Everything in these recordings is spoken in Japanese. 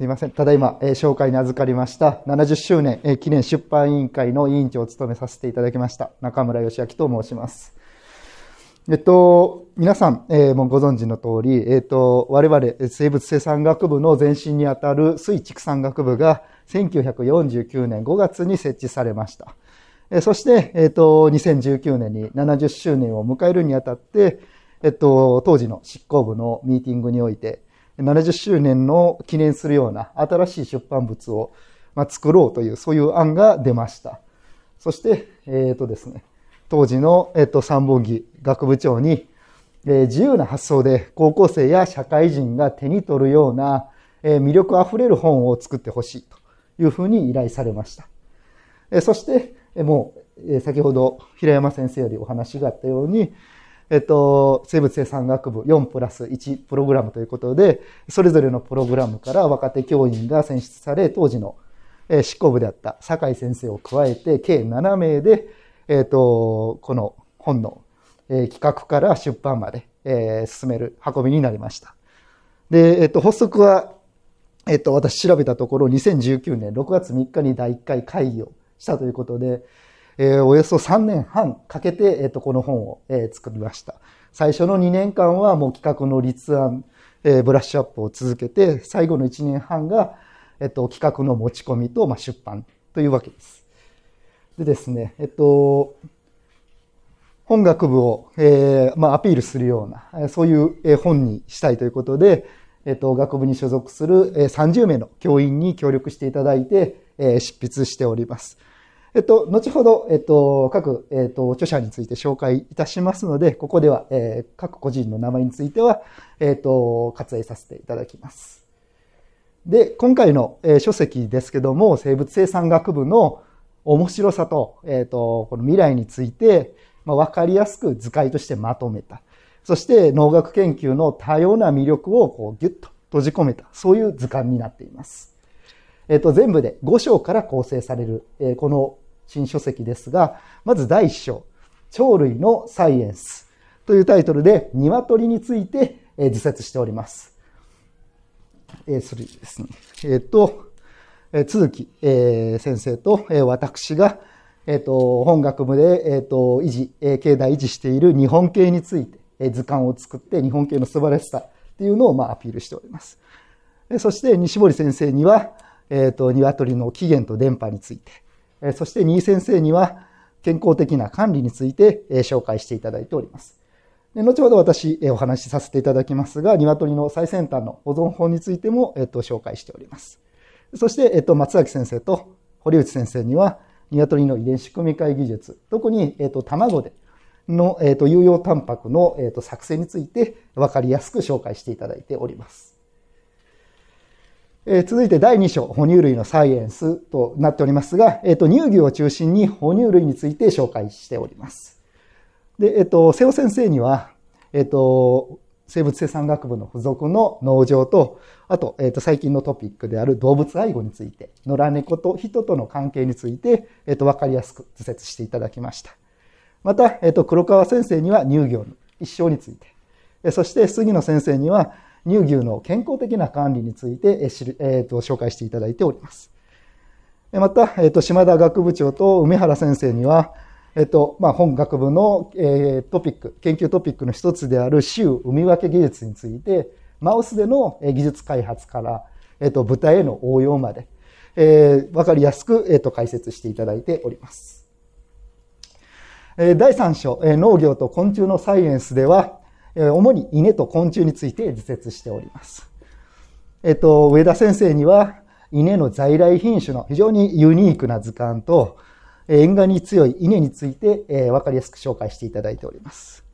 すいません。ただいま、えー、紹介に預かりました、70周年、えー、記念出版委員会の委員長を務めさせていただきました、中村義明と申します。えっと、皆さん、えー、もうご存知の通り、えっと、我々、生物生産学部の前身にあたる水畜産学部が、1949年5月に設置されました。えそして、えっと、2019年に70周年を迎えるにあたって、えっと、当時の執行部のミーティングにおいて、70周年の記念するような新しい出版物を、ま作ろうという、そういう案が出ました。そして、えっ、ー、とですね、当時の、えっ、ー、と、三本木学部長に、えー、自由な発想で高校生や社会人が手に取るような、え魅力あふれる本を作ってほしいというふうに依頼されました。えそして、えもう、え先ほど平山先生よりお話があったように、えっと、生物生産学部4プラス1プログラムということで、それぞれのプログラムから若手教員が選出され、当時の執行部であった酒井先生を加えて、計7名で、えっと、この本の企画から出版まで、えー、進める運びになりました。で、えっと、発足は、えっと、私調べたところ、2019年6月3日に第1回会議をしたということで、えー、およそ3年半かけて、えっ、と、この本を、えー、作りました。最初の2年間はもう企画の立案、えー、ブラッシュアップを続けて、最後の1年半が、えっ、と、企画の持ち込みと、まあ、出版というわけです。でですね、えっと、本学部を、えーまあ、アピールするような、そういう本にしたいということで、えっと、学部に所属する30名の教員に協力していただいて、えー、執筆しております。えっと、後ほど、えっと、各、えっと、著者について紹介いたしますので、ここでは、えー、各個人の名前については、えっと、割愛させていただきます。で、今回の、えー、書籍ですけども、生物生産学部の面白さと、えっ、と、この未来について、まあ、わかりやすく図解としてまとめた。そして、農学研究の多様な魅力をこうギュッと閉じ込めた。そういう図鑑になっています。えっと、全部で5章から構成される、えー、この新書籍ですが、まず第1章、鳥類のサイエンスというタイトルで、鶏について、えー、自説しております。えー、それですね。えっと、えー、続き、えー、先生と、えー、私が、えっと、本学部で、えっと、維持、えー、境内維持している日本系について、えー、図鑑を作って日本系の素晴らしさっていうのを、まあ、アピールしております。えー、そして、西堀先生には、えっ、ー、と、鶏の起源と電波について、えー、そして新井先生には健康的な管理について、えー、紹介していただいております。で後ほど私、えー、お話しさせていただきますが、鶏の最先端の保存法についても、えっ、ー、と、紹介しております。そして、えっ、ー、と、松崎先生と堀内先生には、鶏の遺伝子組み換え技術、特に、えっと、卵での、えっと、有用タンパクの、えっと、作成について分かりやすく紹介していただいております。え続いて第2章、哺乳類のサイエンスとなっておりますが、えっ、と、乳牛を中心に哺乳類について紹介しております。で、えっ、と、瀬尾先生には、えっ、と、生物生産学部の付属の農場と、あと、えっ、と、最近のトピックである動物愛護について、野良猫と人との関係について、えっ、と、わかりやすく図説していただきました。また、えっ、と、黒川先生には乳業の一生について、そして杉野先生には、乳牛の健康的な管理について、えーえー、と紹介していただいております。また、えー、と島田学部長と梅原先生には、えっとまあ、本学部の、えー、トピック研究トピックの一つである州海分け技術についてマウスでの技術開発から、えっと、豚への応用まで、えー、分かりやすく、えっと、解説していただいております。え第3章、え農業と昆虫のサイエンスでは、主に稲と昆虫について自説しております。えっと、上田先生には、稲の在来品種の非常にユニークな図鑑と、沿岸に強い稲について、えー、分かりやすく紹介していただいております。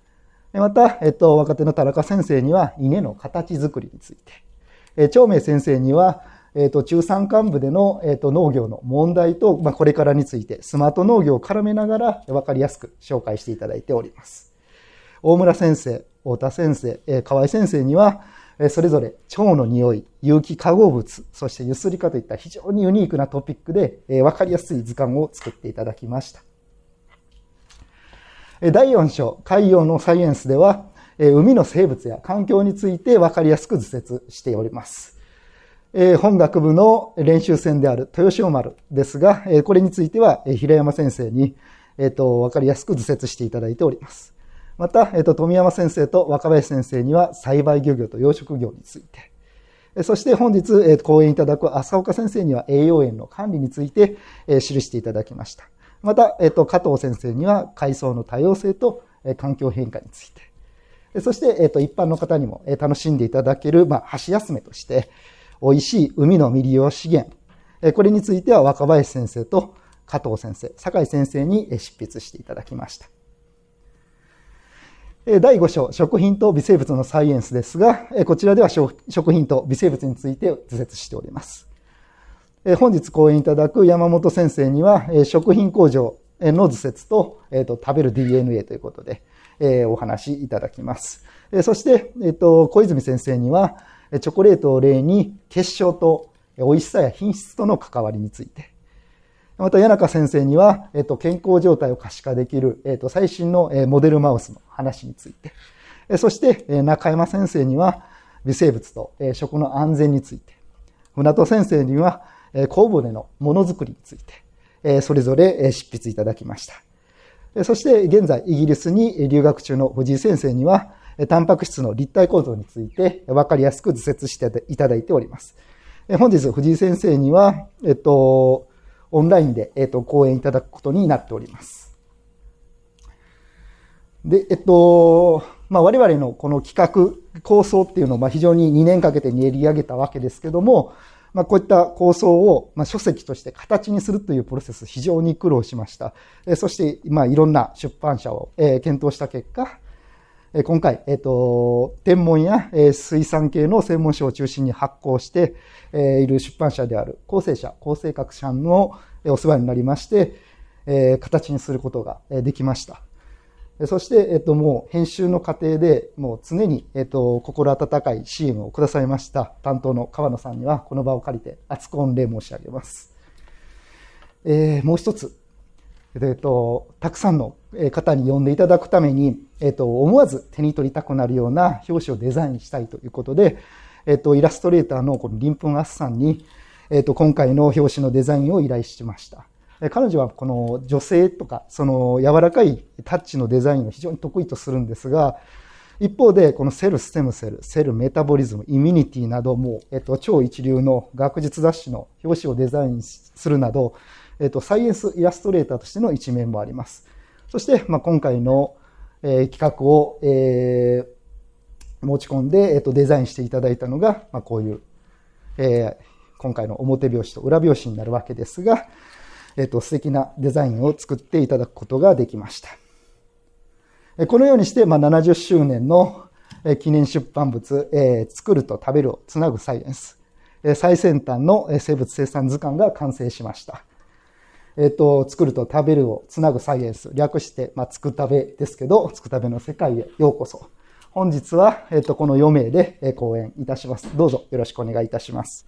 また、えっと、若手の田中先生には稲の形づくりについて、え長明先生には、えっと、中山幹部での、えっと、農業の問題と、まあ、これからについてスマート農業を絡めながら分かりやすく紹介していただいております。大村先生、太田先生、え河合先生には、えそれぞれ腸の匂い、有機化合物、そしてゆすりかといった非常にユニークなトピックで、えかりやすい図鑑を作っていただきました。え第4章、海洋のサイエンスでは、え海の生物や環境について分かりやすく図説しております。え本学部の練習船である豊潮丸ですが、えこれについては平山先生に、えと分かりやすく図説していただいております。また、えっと、富山先生と若林先生には栽培漁業と養殖業について、そして本日、えー、講演いただく浅岡先生には栄養園の管理について、えー、記していただきました。また、えっと加藤先生には海藻の多様性と、えー、環境変化について。そして、えっと一般の方にも、えー、楽しんでいただける、まあ、箸休めとして、美味しい海の未利用資源。えー、これについては若林先生と加藤先生、酒井先生に執筆していただきました。第5章、食品と微生物のサイエンスですが、こちらでは食品と微生物について図説しております。本日講演いただく山本先生には、食品工場の図説と、えっ、と、食べる DNA ということで、えお話いただきます。えそして、えっ、と、小泉先生には、チョコレートを例に結晶と美味しさや品質との関わりについて、また、谷中先生には、えっと、健康状態を可視化できる、えっと、最新のモデルマウスの話について。そして、中山先生には、微生物と食の安全について。船戸先生には、酵母根のものづくりについて、それぞれ執筆いただきました。そして、現在、イギリスに留学中の藤井先生には、タンパク質の立体構造について分かりやすく図説していただいております。本日、藤井先生には、えっと、オンラインで、えっと、講演いただくことになっております。で、えっと、まあ、我々のこの企画、構想っていうのをまあ非常に2年かけて練り上げたわけですけども、まあ、こういった構想をまあ書籍として形にするというプロセス非常に苦労しました。そして、まあ、いろんな出版社を検討した結果、今回、えっ、と、天文や水産系の専門書を中心に発行している出版社である、構成社、構成各社のお世話になりまして、形にすることができました。そして、えっと、もう編集の過程で、もう常に、えっと、心温かい支援をくださいました担当の川野さんには、この場を借りて、厚く御礼申し上げます。えー、もう一つ、えっとたくさんの方に読んでいただくために、えっと思わず手に取りたくなるような表紙をデザインしたいということで、えっとイラストレーターのこのリンプン・アッサンに、えっと今回の表紙のデザインを依頼しました。彼女はこの女性とかその柔らかいタッチのデザインを非常に得意とするんですが一方で、このセル、ステムセル、セルメタボリズム、イミニティなども、えっと、超一流の学術雑誌の表紙をデザインするなど、えっと、サイエンスイラストレーターとしての一面もあります。そして、まあ、今回の、えー、企画を、えー、持ち込んで、えっと、デザインしていただいたのが、まあ、こういう、えー、今回の表表紙と裏表紙になるわけですが、えっと、素敵なデザインを作っていただくことができました。このようにして、まあ、70周年の記念出版物、えー、作ると食べるをつなぐサイエンス、最先端の生物生産図鑑が完成しました。えっ、ー、と、作ると食べるをつなぐサイエンス、略して、まあ、つくたべですけど、つくたべの世界へようこそ。本日は、えっ、ー、と、この4名で講演いたします。どうぞよろしくお願いいたします。